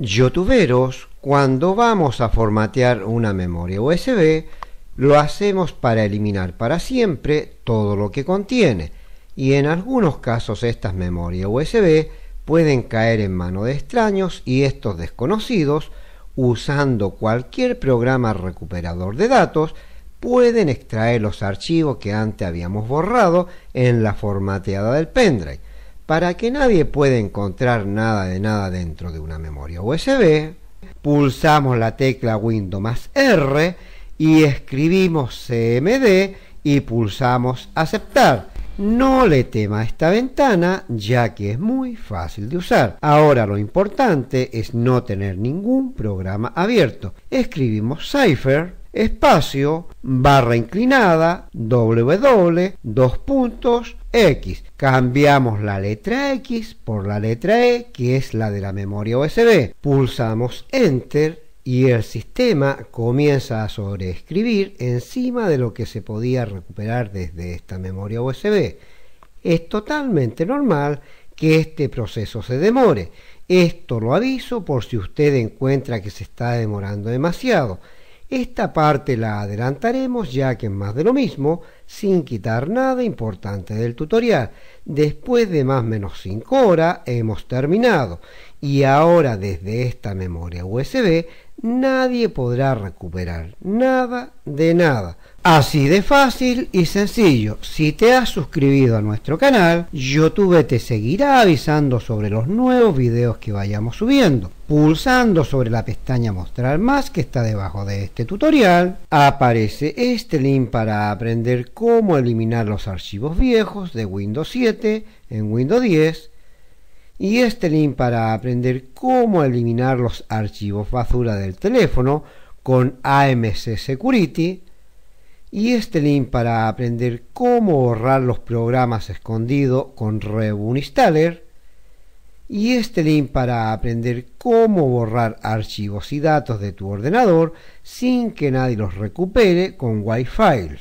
Youtuberos, cuando vamos a formatear una memoria USB, lo hacemos para eliminar para siempre todo lo que contiene, y en algunos casos estas memorias USB pueden caer en manos de extraños y estos desconocidos, usando cualquier programa recuperador de datos, pueden extraer los archivos que antes habíamos borrado en la formateada del pendrive para que nadie pueda encontrar nada de nada dentro de una memoria USB, pulsamos la tecla Windows más R y escribimos CMD y pulsamos aceptar. No le tema esta ventana ya que es muy fácil de usar. Ahora lo importante es no tener ningún programa abierto. Escribimos Cypher espacio, barra inclinada, W, dos puntos, X. Cambiamos la letra X por la letra E, que es la de la memoria USB. Pulsamos Enter y el sistema comienza a sobreescribir encima de lo que se podía recuperar desde esta memoria USB. Es totalmente normal que este proceso se demore. Esto lo aviso por si usted encuentra que se está demorando demasiado. Esta parte la adelantaremos ya que es más de lo mismo, sin quitar nada importante del tutorial. Después de más o menos 5 horas hemos terminado y ahora desde esta memoria USB nadie podrá recuperar nada de nada. Así de fácil y sencillo, si te has suscribido a nuestro canal, YouTube te seguirá avisando sobre los nuevos videos que vayamos subiendo. Pulsando sobre la pestaña mostrar más que está debajo de este tutorial, aparece este link para aprender cómo eliminar los archivos viejos de Windows 7 en Windows 10 y este link para aprender cómo eliminar los archivos basura del teléfono con AMC Security y este link para aprender cómo borrar los programas escondidos con Reboot Installer y este link para aprender cómo borrar archivos y datos de tu ordenador sin que nadie los recupere con Wi-Fi.